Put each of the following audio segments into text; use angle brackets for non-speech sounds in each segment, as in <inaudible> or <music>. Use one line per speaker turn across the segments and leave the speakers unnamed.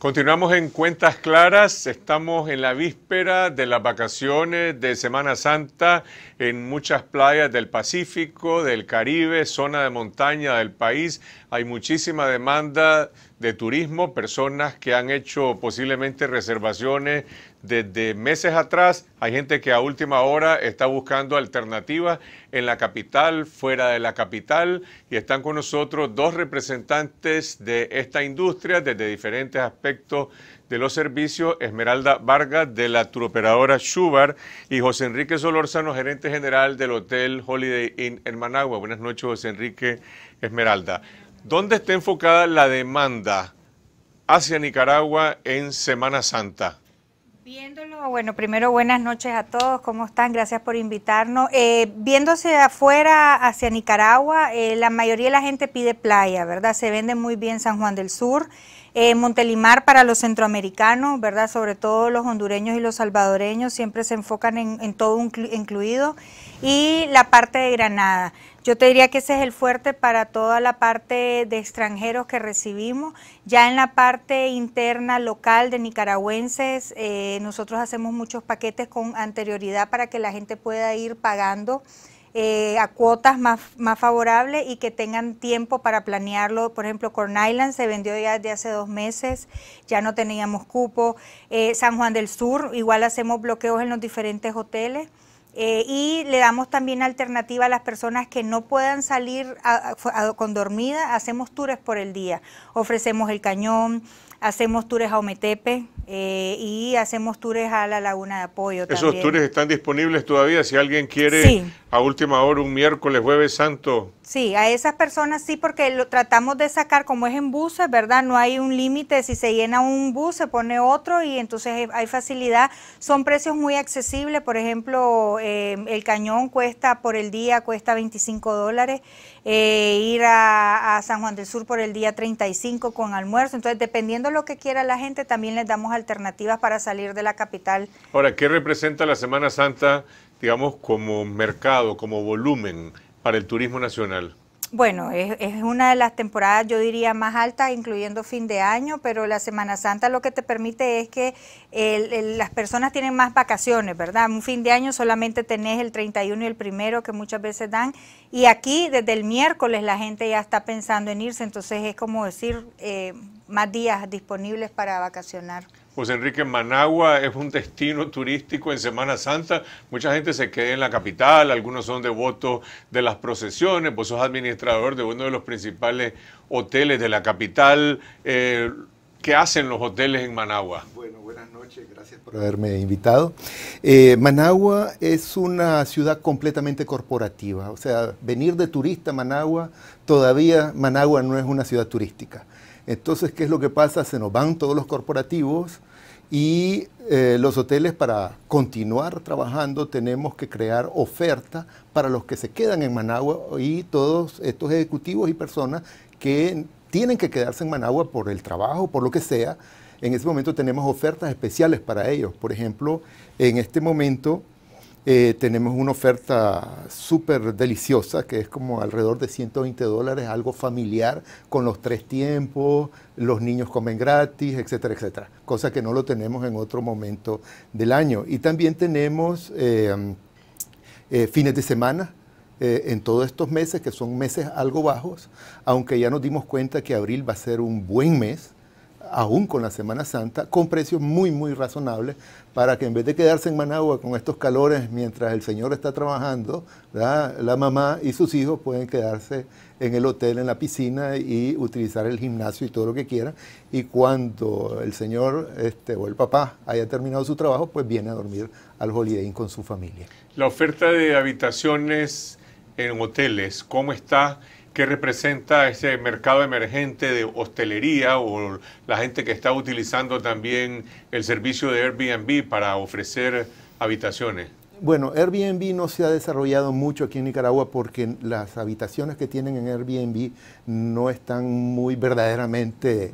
Continuamos en Cuentas Claras, estamos en la víspera de las vacaciones de Semana Santa en muchas playas del Pacífico, del Caribe, zona de montaña del país hay muchísima demanda de turismo, personas que han hecho posiblemente reservaciones desde meses atrás, hay gente que a última hora está buscando alternativas en la capital, fuera de la capital, y están con nosotros dos representantes de esta industria desde diferentes aspectos de los servicios, Esmeralda Vargas de la turoperadora Shubar, y José Enrique Solórzano, gerente general del Hotel Holiday Inn en Managua. Buenas noches, José Enrique Esmeralda. ¿Dónde está enfocada la demanda hacia Nicaragua en Semana Santa?
Viéndolo, bueno, primero buenas noches a todos, ¿cómo están? Gracias por invitarnos. Eh, viéndose afuera hacia Nicaragua, eh, la mayoría de la gente pide playa, ¿verdad? Se vende muy bien San Juan del Sur. Eh, Montelimar para los centroamericanos, ¿verdad? Sobre todo los hondureños y los salvadoreños siempre se enfocan en, todo incluido. Y la parte de Granada. Yo te diría que ese es el fuerte para toda la parte de extranjeros que recibimos. Ya en la parte interna local de nicaragüenses, eh, nosotros hacemos muchos paquetes con anterioridad para que la gente pueda ir pagando eh, a cuotas más, más favorables y que tengan tiempo para planearlo. Por ejemplo, Corn Island se vendió ya desde hace dos meses, ya no teníamos cupo. Eh, San Juan del Sur, igual hacemos bloqueos en los diferentes hoteles. Eh, y le damos también alternativa a las personas que no puedan salir con dormida, hacemos tours por el día, ofrecemos el cañón, hacemos tours a Ometepe y hacemos tours a la Laguna de Apoyo. Esos tours
están disponibles todavía si alguien quiere sí a última hora, un miércoles, jueves santo.
Sí, a esas personas sí, porque lo tratamos de sacar como es en buses, ¿verdad? No hay un límite, si se llena un bus se pone otro y entonces hay facilidad. Son precios muy accesibles, por ejemplo, eh, el cañón cuesta por el día, cuesta 25 dólares, eh, ir a, San Juan del Sur por el día 35 con almuerzo, entonces dependiendo lo que quiera la gente, también les damos alternativas para salir de la capital.
Ahora, ¿qué representa la Semana Santa? digamos, como mercado, como volumen para el turismo nacional?
Bueno, es, una de las temporadas, yo diría, más altas, incluyendo fin de año, pero la Semana Santa lo que te permite es que las personas tienen más vacaciones, ¿verdad? Un fin de año solamente tenés el 31 y el primero que muchas veces dan, y aquí desde el miércoles la gente ya está pensando en irse, entonces es como decir, eh, más días disponibles para vacacionar.
José Enrique, Managua es un destino turístico en Semana Santa. Mucha gente se queda en la capital, algunos son devotos de las procesiones. Vos sos administrador de uno de los principales hoteles de la capital. Eh, ¿Qué hacen los hoteles en Managua? Bueno, buenas
noches, gracias por haberme invitado. Eh, Managua es una ciudad completamente corporativa, o sea, venir de turista a Managua, todavía Managua no es una ciudad turística. Entonces, ¿qué es lo que pasa? Se nos van todos los corporativos, y eh, los hoteles para continuar trabajando tenemos que crear ofertas para los que se quedan en Managua y todos estos ejecutivos y personas que tienen que quedarse en Managua por el trabajo, por lo que sea. En ese momento tenemos ofertas especiales para ellos. Por ejemplo, en este momento eh, tenemos una oferta súper deliciosa que es como alrededor de 120 dólares, algo familiar con los tres tiempos, los niños comen gratis, etcétera, etcétera. Cosa que no lo tenemos en otro momento del año. Y también tenemos eh, eh, fines de semana. en todos estos meses, que son meses algo bajos, aunque ya nos dimos cuenta que abril va a ser un buen mes, aún con la Semana Santa, con precios muy, muy razonables, para que en vez de quedarse en Managua con estos calores mientras el señor está trabajando, la mamá y sus hijos pueden quedarse en el hotel, en la piscina y utilizar el gimnasio y todo lo que quieran. Y cuando el señor este, o el papá haya terminado su trabajo, pues viene a dormir al Holiday Inn con su familia.
La oferta de habitaciones en hoteles, ¿cómo está? qué representa ese mercado emergente de hostelería o la gente que está utilizando también el servicio de Airbnb para ofrecer habitaciones.
Bueno, Airbnb no se ha desarrollado mucho aquí en Nicaragua porque las habitaciones que tienen en Airbnb no están muy verdaderamente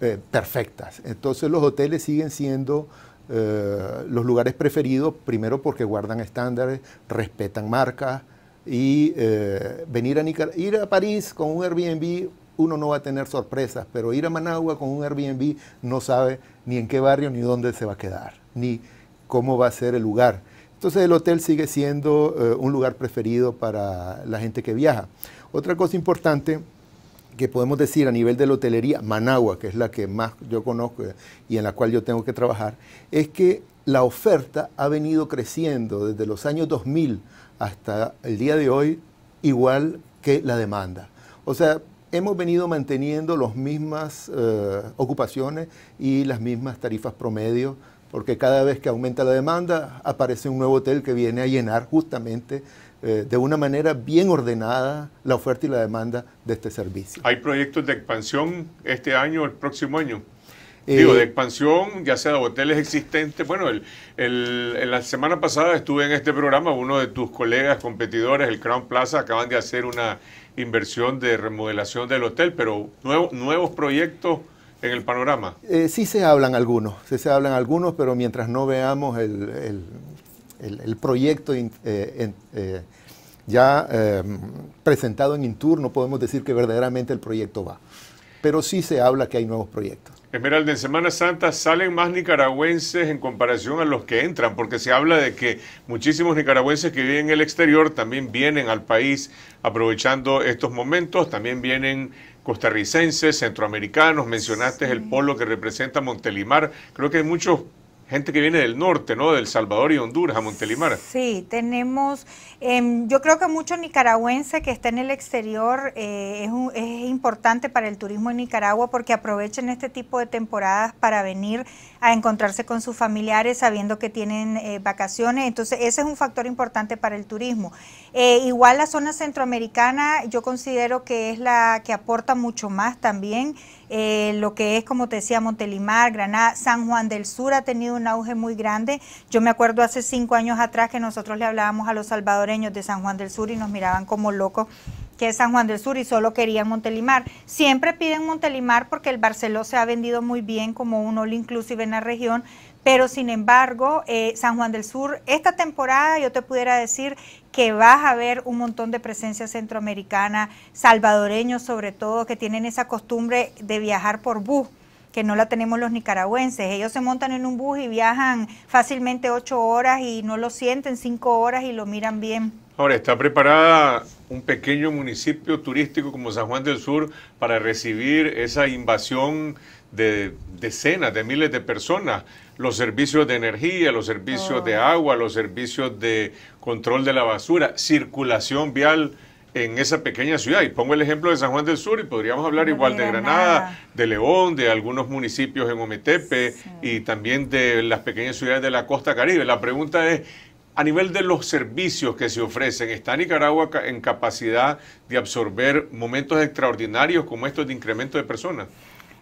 eh, perfectas. Entonces los hoteles siguen siendo eh, los lugares preferidos, primero porque guardan estándares, respetan marcas, y eh, venir a ir a París con un Airbnb uno no va a tener sorpresas, pero ir a Managua con un Airbnb no sabe ni en qué barrio ni dónde se va a quedar, ni cómo va a ser el lugar. Entonces el hotel sigue siendo eh, un lugar preferido para la gente que viaja. Otra cosa importante que podemos decir a nivel de la hotelería, Managua, que es la que más yo conozco y en la cual yo tengo que trabajar, es que la oferta ha venido creciendo desde los años 2000 hasta el día de hoy igual que la demanda. O sea, hemos venido manteniendo las mismas eh, ocupaciones y las mismas tarifas promedio, porque cada vez que aumenta la demanda aparece un nuevo hotel que viene a llenar justamente eh, de una manera bien ordenada la oferta y la demanda de este servicio.
¿Hay proyectos de expansión este año o el próximo año? Digo, eh, de expansión, ya sea de hoteles existentes. Bueno, en la semana pasada estuve en este programa, uno de tus colegas competidores, el Crown Plaza, acaban de hacer una inversión de remodelación del hotel, pero nuevos proyectos en el panorama.
Eh, sí se hablan algunos, sí se hablan algunos, pero mientras no veamos el, proyecto eh, ya presentado en Intur, no podemos decir que verdaderamente el proyecto va pero sí se habla que hay nuevos proyectos.
Esmeralda, en Semana Santa salen más nicaragüenses en comparación a los que entran, porque se habla de que muchísimos nicaragüenses que viven en el exterior también vienen al país aprovechando estos momentos, también vienen costarricenses, centroamericanos, mencionaste el polo que representa Montelimar, creo que hay muchos gente que viene del norte, ¿no? Del Salvador y Honduras a Montelimar.
Sí, tenemos, em, yo creo que muchos nicaragüenses que está en el exterior eh, es, importante para el turismo en Nicaragua porque aprovechan este tipo de temporadas para venir a encontrarse con sus familiares sabiendo que tienen eh, vacaciones. Entonces, ese es un factor importante para el turismo. Eh, igual la zona centroamericana yo considero que es la que aporta mucho más también. Eh, lo que es, como te decía, Montelimar, Granada, San Juan del Sur ha tenido un auge muy grande. Yo me acuerdo hace cinco años atrás que nosotros le hablábamos a los salvadoreños de San Juan del Sur y nos miraban como locos que es San Juan del Sur y solo querían Montelimar. Siempre piden Montelimar porque el Barceló se ha vendido muy bien como un all inclusive en la región, pero sin embargo, eh, San Juan del Sur, esta temporada yo te pudiera decir que vas a ver un montón de presencia centroamericana, salvadoreños sobre todo, que tienen esa costumbre de viajar por bus que no la tenemos los nicaragüenses. Ellos se montan en un bus y viajan fácilmente ocho horas y no lo sienten cinco horas y lo miran bien.
Ahora, ¿está preparada un pequeño municipio turístico como San Juan del Sur para recibir esa invasión de decenas de miles de personas, los servicios de energía, los servicios de oh. agua, los servicios de control de la basura, circulación vial en esa pequeña ciudad. Y pongo el ejemplo de San Juan del Sur y podríamos hablar igual de Granada, de León, de algunos municipios en Ometepe y también de las pequeñas ciudades de la costa caribe. La pregunta es, a nivel de los servicios que se ofrecen, ¿está Nicaragua en capacidad de absorber momentos extraordinarios como estos de incremento de personas?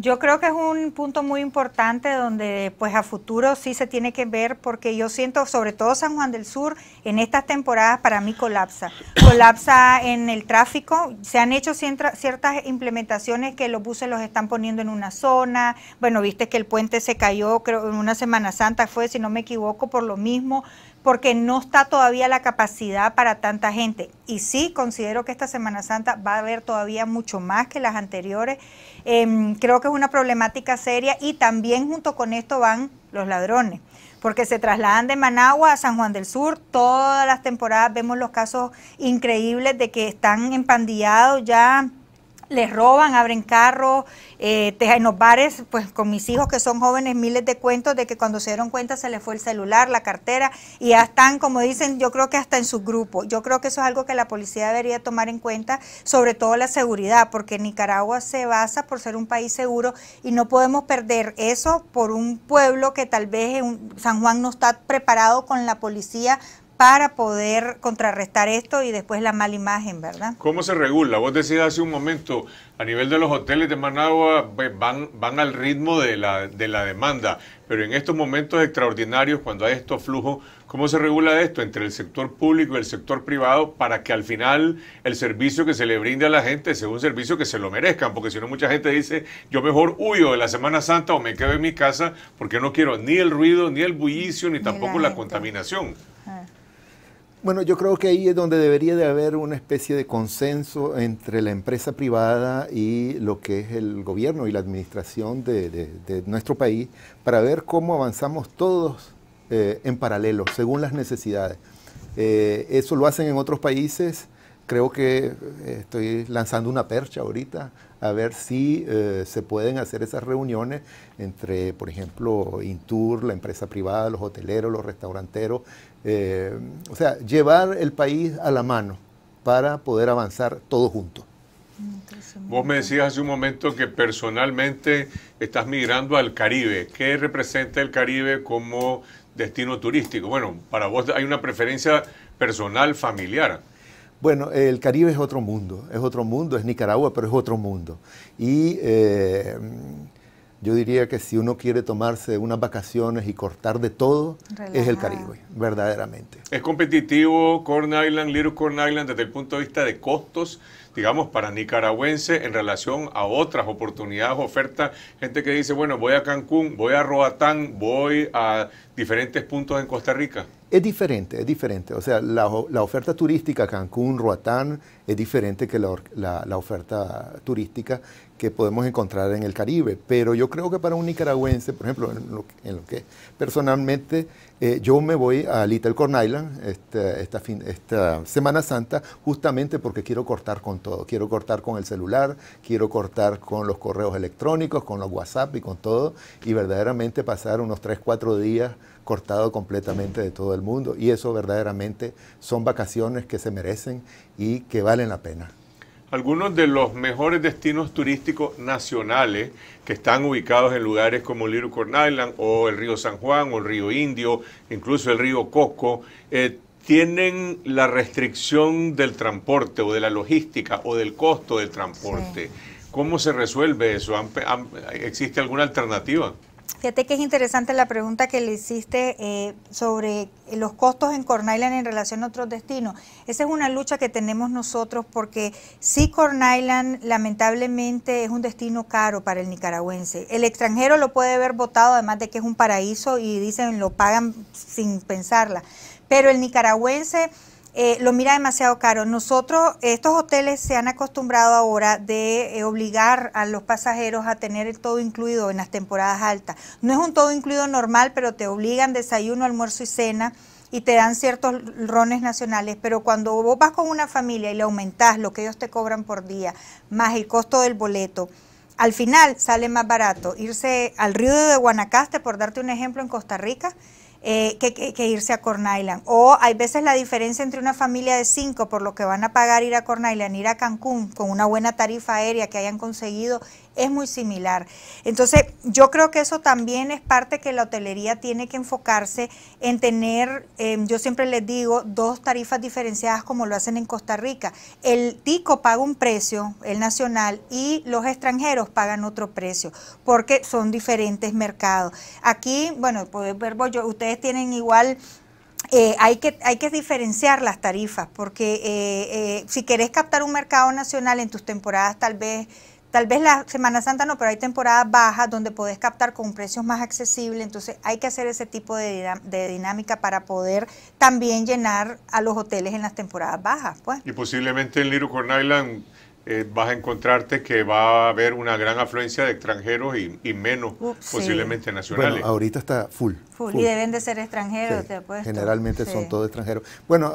Yo creo que es un punto muy importante donde pues a futuro sí se tiene que ver porque yo siento sobre todo San Juan del Sur en estas temporadas para mí colapsa. <coughs> Colapsa en el tráfico, se han hecho ciertas implementaciones que los buses los están poniendo en una zona, bueno, viste que el puente se cayó creo en una Semana Santa fue si no me equivoco por lo mismo, porque no está todavía la capacidad para tanta gente. Y sí, considero que esta Semana Santa va a haber todavía mucho más que las anteriores. Em, creo que es una problemática seria y también junto con esto van los ladrones, porque se trasladan de Managua a San Juan del Sur. Todas las temporadas vemos los casos increíbles de que están empandillados ya les roban, abren carros, eh, en los bares, pues con mis hijos que son jóvenes, miles de cuentos de que cuando se dieron cuenta se les fue el celular, la cartera, y ya están, como dicen, yo creo que hasta en su grupo. Yo creo que eso es algo que la policía debería tomar en cuenta, sobre todo la seguridad, porque Nicaragua se basa por ser un país seguro y no podemos perder eso por un pueblo que tal vez en San Juan no está preparado con la policía para poder contrarrestar esto y después la mala imagen, ¿verdad?
¿Cómo se regula? Vos decías hace un momento, a nivel de los hoteles de Managua van, al ritmo de la, demanda, pero en estos momentos extraordinarios, cuando hay estos flujos, ¿cómo se regula esto entre el sector público y el sector privado para que al final el servicio que se le brinde a la gente sea un servicio que se lo merezcan? Porque si no, mucha gente dice, yo mejor huyo de la Semana Santa o me quedo en mi casa porque no quiero ni el ruido, ni el bullicio, ni, tampoco la contaminación.
Bueno, yo creo que ahí es donde debería de haber una especie de consenso entre la empresa privada y lo que es el gobierno y la administración de, nuestro país para ver cómo avanzamos todos eh, en paralelo, según las necesidades. Eh, eso lo hacen en otros países. Creo que eh, estoy lanzando una percha ahorita a ver si se pueden hacer esas reuniones entre, por ejemplo, Intur, la empresa privada, los hoteleros, los restauranteros eh, o sea, llevar el país a la mano para poder avanzar todos juntos.
Vos me decías hace un momento que personalmente estás migrando al Caribe. ¿Qué representa el Caribe como destino turístico? Bueno, para vos hay una preferencia personal, familiar.
Bueno, el Caribe es otro mundo, es otro mundo, es Nicaragua, pero es otro mundo. Y eh, yo diría que si uno quiere tomarse unas vacaciones y cortar de todo, es el Caribe, verdaderamente.
¿Es competitivo Corn Island, Little Corn Island, desde el punto de vista de costos, digamos, para nicaragüenses en relación a otras oportunidades, ofertas? Gente que dice, bueno, voy a Cancún, voy a Roatán, voy a diferentes puntos en Costa Rica.
Es diferente, es diferente. O sea, la, oferta turística Cancún, Roatán, es diferente que la oferta turística que podemos encontrar en el Caribe. Pero yo creo que para un nicaragüense, por ejemplo, en lo, que personalmente eh, yo me voy a Little Corn Island esta, esta, Semana Santa justamente porque quiero cortar con todo. Quiero cortar con el celular, quiero cortar con los correos electrónicos, con los WhatsApp y con todo. Y verdaderamente pasar unos 3, 4 días cortado completamente de todo el mundo. Y eso verdaderamente son vacaciones que se merecen y que valen la pena
algunos de los mejores destinos turísticos nacionales que están ubicados en lugares como Little Corn Island o el río San Juan o el río Indio, incluso el río Coco, eh, tienen la restricción del transporte o de la logística o del costo del transporte. ¿Cómo se resuelve eso? existe alguna alternativa?
Fíjate que es interesante la pregunta que le hiciste eh, sobre los costos en Corn Island en relación a otros destinos. Esa es una lucha que tenemos nosotros porque sí Corn Island lamentablemente es un destino caro para el nicaragüense. El extranjero lo puede haber votado además de que es un paraíso y dicen lo pagan sin pensarla. Pero el nicaragüense eh, lo mira demasiado caro. Nosotros, estos hoteles se han acostumbrado ahora de eh, obligar a los pasajeros a tener el todo incluido en las temporadas altas. No es un todo incluido normal, pero te obligan desayuno, almuerzo y cena y te dan ciertos rones nacionales, pero cuando vos vas con una familia y le aumentás lo que ellos te cobran por día, más el costo del boleto, al final sale más barato irse al río de Guanacaste, por darte un ejemplo, en Costa Rica, eh, que, que, irse a Corn Island. O hay veces la diferencia entre una familia de cinco por lo que van a pagar ir a Corn Island, ir a Cancún con una buena tarifa aérea que hayan conseguido es muy similar. Entonces, yo creo que eso también es parte que la hotelería tiene que enfocarse en tener, em, yo siempre les digo, dos tarifas diferenciadas como lo hacen en Costa Rica. El tico paga un precio, el nacional, y los extranjeros pagan otro precio, porque son diferentes mercados. Aquí, bueno, pues verbo yo, ustedes tienen igual eh, hay, que, hay que diferenciar las tarifas, porque eh, eh, si querés captar un mercado nacional en tus temporadas tal vez Tal vez la Semana Santa no, pero hay temporadas bajas donde podés captar con precios más accesibles, entonces hay que hacer ese tipo de, dinámica para poder también llenar a los hoteles en las temporadas bajas. Pues.
Y posiblemente en Little Corn Island eh, vas a encontrarte que va a haber una gran afluencia de extranjeros y, menos posiblemente nacionales. ahorita
está full,
full. Y deben de ser extranjeros, te
Generalmente son todos extranjeros. Bueno,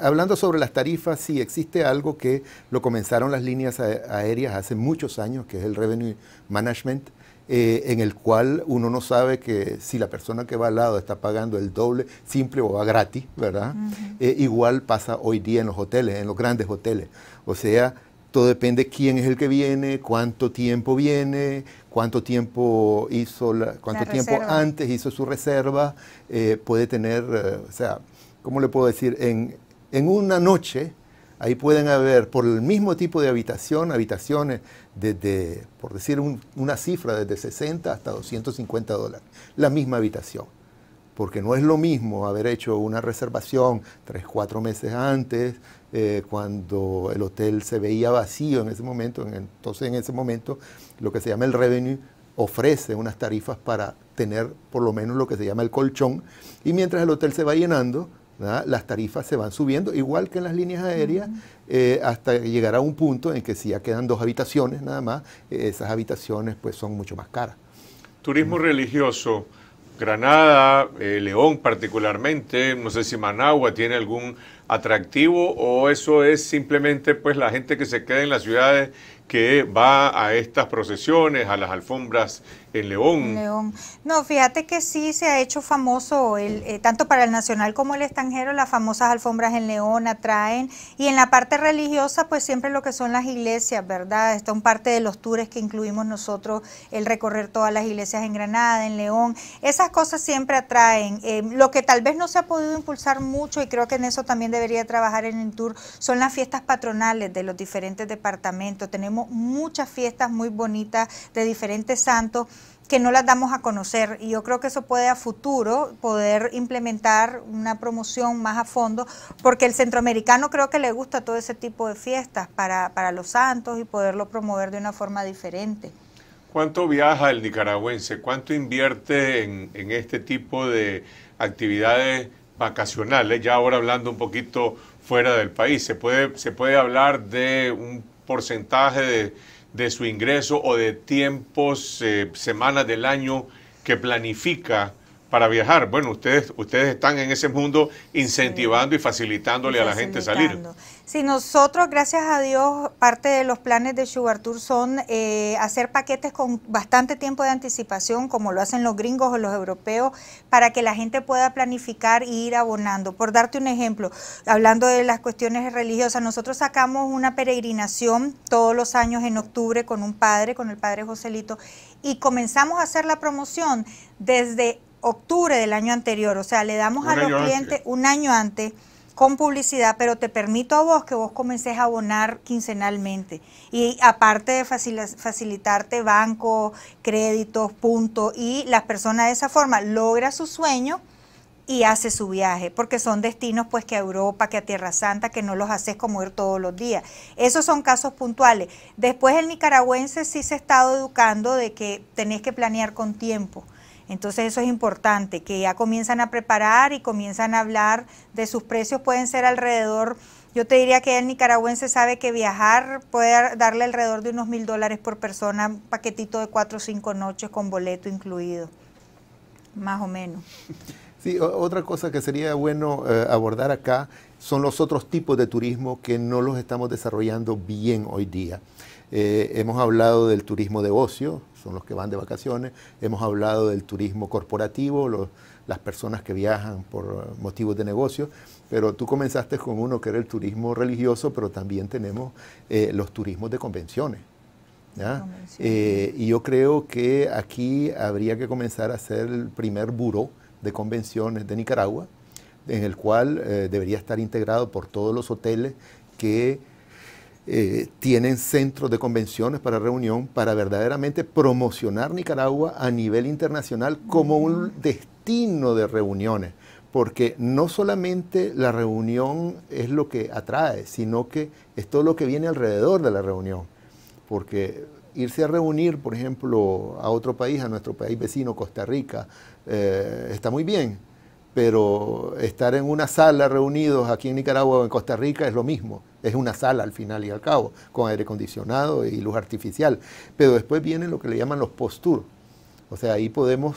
hablando sobre las tarifas, sí existe algo que lo comenzaron las líneas aéreas hace muchos años, que es el Revenue Management. Eh, en el cual uno no sabe que si la persona que va al lado está pagando el doble, simple o va gratis, ¿verdad? Eh, igual pasa hoy día en los hoteles, en los grandes hoteles. O sea, todo depende quién es el que viene, cuánto tiempo viene, cuánto tiempo hizo, cuánto tiempo antes hizo su reserva. Eh, puede tener, eh, o sea, ¿cómo le puedo decir? En, en una noche, ahí pueden haber, por el mismo tipo de habitación, habitaciones desde, por decir una cifra, desde 60 hasta 250 dólares, la misma habitación porque no es lo mismo haber hecho una reservación tres, cuatro meses antes, eh, cuando el hotel se veía vacío en ese momento, entonces en ese momento lo que se llama el revenue ofrece unas tarifas para tener por lo menos lo que se llama el colchón, y mientras el hotel se va llenando, las tarifas se van subiendo, igual que en las líneas aéreas, eh, hasta llegar a un punto en que si ya quedan dos habitaciones nada más, eh, esas habitaciones pues son mucho más caras.
Turismo religioso. Granada, eh, León particularmente, no sé si Managua tiene algún atractivo o eso es simplemente pues la gente que se queda en las ciudades que va a estas procesiones, a las alfombras en León.
No, fíjate que sí se ha hecho famoso, el, eh, tanto para el nacional como el extranjero, las famosas alfombras en León atraen. Y en la parte religiosa, pues siempre lo que son las iglesias, ¿verdad? Están parte de los tours que incluimos nosotros, el recorrer todas las iglesias en Granada, en León. Esas cosas siempre atraen. Em, lo que tal vez no se ha podido impulsar mucho, y creo que en eso también debería trabajar en el tour son las fiestas patronales de los diferentes departamentos. Tenemos muchas fiestas muy bonitas de diferentes santos que no las damos a conocer y yo creo que eso puede a futuro poder implementar una promoción más a fondo porque el centroamericano creo que le gusta todo ese tipo de fiestas para, los santos y poderlo promover de una forma diferente.
¿Cuánto viaja el nicaragüense? ¿Cuánto invierte en, en este tipo de actividades vacacional, ¿eh? ya ahora hablando un poquito fuera del país, se puede, se puede hablar de un porcentaje de, su ingreso o de tiempos, eh, semanas del año que planifica para viajar. Bueno, ustedes, ustedes están en ese mundo incentivando y facilitándole a la gente salir.
Si nosotros, gracias a Dios, parte de los planes de Sugar Tour son eh, hacer paquetes con bastante tiempo de anticipación, como lo hacen los gringos o los europeos, para que la gente pueda planificar e ir abonando. Por darte un ejemplo, hablando de las cuestiones religiosas, nosotros sacamos una peregrinación todos los años en octubre con un padre, con el padre Joselito, y comenzamos a hacer la promoción desde octubre del año anterior. O sea, le damos a los clientes un año antes con publicidad, pero te permito a vos que vos comences a abonar quincenalmente. Y aparte de facilitarte banco, créditos, puntos, y las personas de esa forma logra su sueño y hace su viaje, porque son destinos pues que a Europa, que a Tierra Santa, que no los haces como ir todos los días. Esos son casos puntuales. Después el nicaragüense sí se ha estado educando de que tenés que planear con tiempo entonces eso es importante, que ya comienzan a preparar y comienzan a hablar de sus precios, pueden ser alrededor, yo te diría que el nicaragüense sabe que viajar puede darle alrededor de unos mil dólares por persona, paquetito de cuatro o cinco noches con boleto incluido, más o menos. <laughs>
Sí, otra cosa que sería bueno eh, abordar acá son los otros tipos de turismo que no los estamos desarrollando bien hoy día. Eh, hemos hablado del turismo de ocio, son los que van de vacaciones. Hemos hablado del turismo corporativo, las personas que viajan por motivos de negocio, pero tú comenzaste con uno que era el turismo religioso, pero también tenemos eh, los turismos de convenciones. Eh, y yo creo que aquí habría que comenzar a hacer el primer buró de convenciones de Nicaragua, en el cual eh, debería estar integrado por todos los hoteles que eh, tienen centros de convenciones para reunión para verdaderamente promocionar Nicaragua a nivel internacional como un mm. destino de reuniones, porque no solamente la reunión es lo que atrae, sino que es todo lo que viene alrededor de la reunión, porque irse a reunir, por ejemplo, a otro país, a nuestro país vecino, Costa Rica, eh, está muy bien, pero estar en una sala reunidos aquí en Nicaragua o en Costa Rica es lo mismo, es una sala al final y al cabo, con aire acondicionado y luz artificial. Pero después viene lo que le llaman los post-tour, o sea, ahí podemos...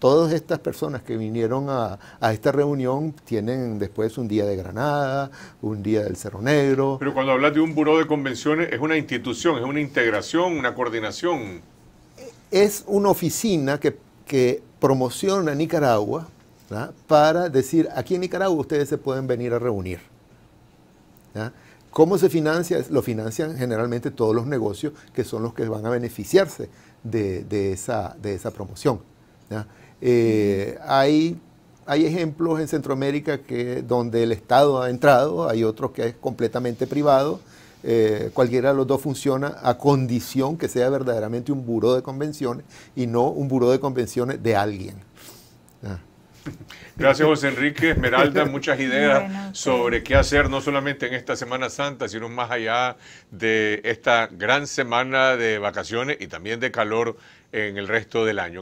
Todas estas personas que vinieron a, esta reunión tienen después un día de Granada,
un día del Cerro Negro. Pero cuando hablas de un buró de convenciones, es una institución, es una integración, una coordinación.
Es una oficina que promociona Nicaragua, para decir, aquí en Nicaragua ustedes se pueden venir a reunir. ¿Cómo se financia? Lo financian generalmente todos los negocios que son los que van a beneficiarse de, esa, promoción. Eh, hay, ejemplos en Centroamérica que, donde el Estado ha entrado, hay otros que es completamente privado. Eh, cualquiera de los dos funciona a condición que sea verdaderamente un buró de convenciones y no un buró de convenciones de alguien.
Gracias, José Enrique. Esmeralda, <laughs> muchas ideas sobre qué hacer, no solamente en esta Semana Santa, sino más allá de esta gran semana de vacaciones y también de calor en el resto del año.